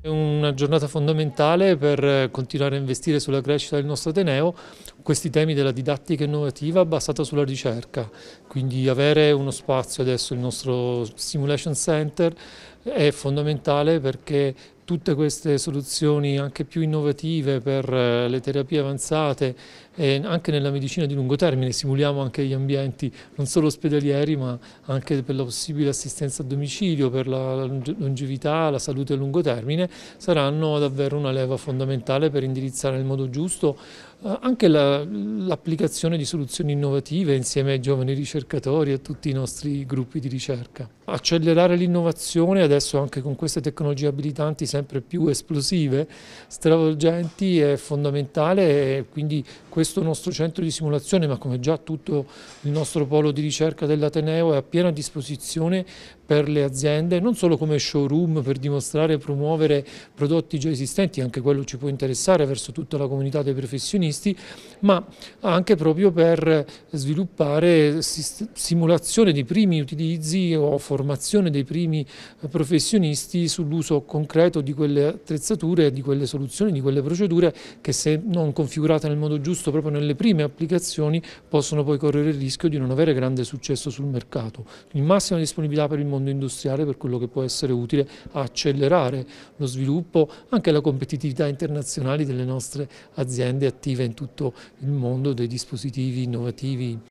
È una giornata fondamentale per eh, continuare a investire sulla crescita del nostro Ateneo, questi temi della didattica innovativa basata sulla ricerca, quindi avere uno spazio adesso, il nostro Simulation Center, è fondamentale perché tutte queste soluzioni anche più innovative per eh, le terapie avanzate e anche nella medicina di lungo termine simuliamo anche gli ambienti non solo ospedalieri ma anche per la possibile assistenza a domicilio, per la longevità, la salute a lungo termine saranno davvero una leva fondamentale per indirizzare nel modo giusto eh, anche l'applicazione la, di soluzioni innovative insieme ai giovani ricercatori e a tutti i nostri gruppi di ricerca. Accelerare l'innovazione adesso adesso anche con queste tecnologie abilitanti sempre più esplosive, stravolgenti, è fondamentale e quindi questo nostro centro di simulazione, ma come già tutto il nostro polo di ricerca dell'Ateneo è a piena disposizione per le aziende, non solo come showroom per dimostrare e promuovere prodotti già esistenti, anche quello ci può interessare verso tutta la comunità dei professionisti, ma anche proprio per sviluppare simulazione dei primi utilizzi o formazione dei primi professionisti eh, professionisti sull'uso concreto di quelle attrezzature, di quelle soluzioni, di quelle procedure che se non configurate nel modo giusto proprio nelle prime applicazioni possono poi correre il rischio di non avere grande successo sul mercato. Il massima disponibilità per il mondo industriale per quello che può essere utile a accelerare lo sviluppo, anche la competitività internazionale delle nostre aziende attive in tutto il mondo dei dispositivi innovativi.